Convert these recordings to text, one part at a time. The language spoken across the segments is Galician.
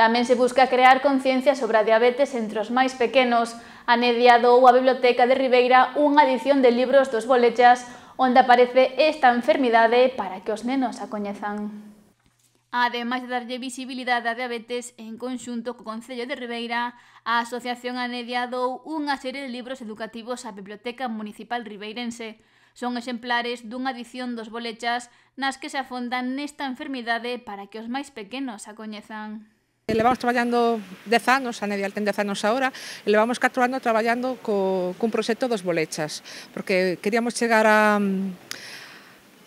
Tamén se busca crear conciencia sobre a diabetes entre os máis pequenos. A Nedia dou a Biblioteca de Ribeira unha edición de libros dos bolechas onde aparece esta enfermidade para que os nenos a coñezan. Ademais de darlle visibilidade á diabetes, en conxunto co Concello de Ribeira, a Asociación Anedia dou unha serie de libros educativos á Biblioteca Municipal Ribeirense. Son exemplares dunha edición dos bolechas nas que se afondan nesta enfermidade para que os máis pequenos a coñezan. Levamos traballando 10 anos, a Nedial ten 10 anos agora, e levamos 4 anos traballando co, cun proxecto dos bolechas, porque queríamos chegar a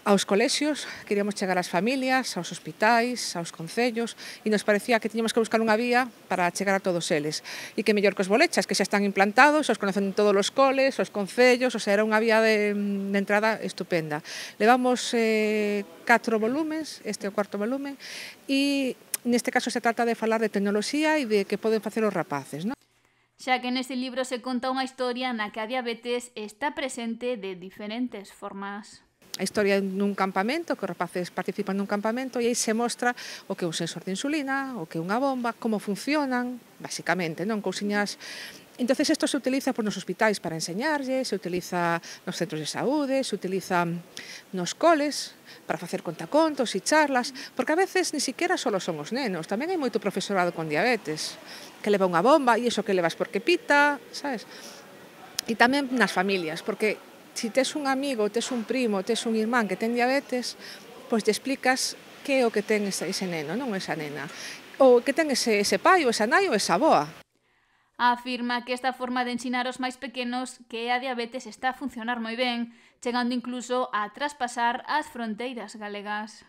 aos colexios, queríamos chegar ás familias, aos hospitais, aos concellos, e nos parecía que tiñamos que buscar unha vía para chegar a todos eles. E que mellor que os bolechas, que xa están implantados, os conocen todos os coles, os concellos, o sea, era unha vía de, de entrada estupenda. Levamos eh, catro volumes, este é o cuarto volumen, e Neste caso se trata de falar de tecnoloxía e de que poden facer os rapaces, non? xa que neste libro se conta unha historia na que a diabetes está presente de diferentes formas. A historia nun campamento, que os rapaces participan nun campamento e aí se mostra o que é un sensor de insulina, o que é unha bomba, como funcionan, basicamente, non cousiñas Entonces esto se utiliza por nos hospitais para enseñarlle, se utiliza nos centros de saúde, se utiliza nos coles para facer contacontos e charlas, porque a veces ni siquiera solo son os nenos, tamén hai moito profesorado con diabetes, que leva unha bomba e iso que levas porque pita, sabes? E tamén nas familias, porque se si tes un amigo, tes un primo, tes un irmán que ten diabetes, pois te explicas que é o que ten ese neno, non esa nena, ou que ten ese, ese pai ou esa nai ou esa boa. Afirma que esta forma de ensinar aos máis pequenos que a diabetes está a funcionar moi ben, chegando incluso a traspasar as fronteiras galegas.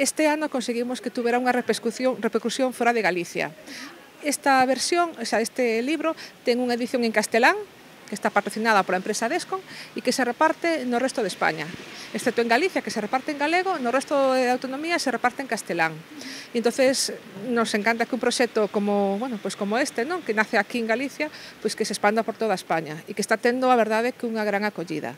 Este ano conseguimos que tuvera unha repercusión, repercusión fora de Galicia. Esta versión, o sea, este libro, ten unha edición en castelán, que está patrocinada pola empresa Descon e que se reparte no resto de España. Excepto en Galicia, que se reparte en galego, no resto de autonomía se reparte en castelán. E entonces nos encanta que un proxecto como, bueno, pues como este, non? que nace aquí en Galicia, pois pues que se expanda por toda España e que está tendo a verdade que unha gran acollida.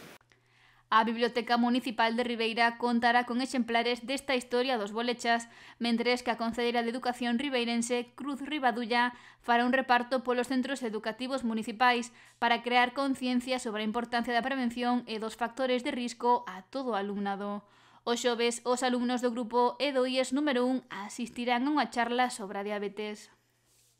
A Biblioteca Municipal de Ribeira contará con exemplares desta historia dos bolechas, mentres que a Concedera de Educación Ribeirense, Cruz Ribadulla, fará un reparto polos centros educativos municipais para crear conciencia sobre a importancia da prevención e dos factores de risco a todo o alumnado. O xoves, os alumnos do grupo EDOIES número 1 asistirán a unha charla sobre a diabetes.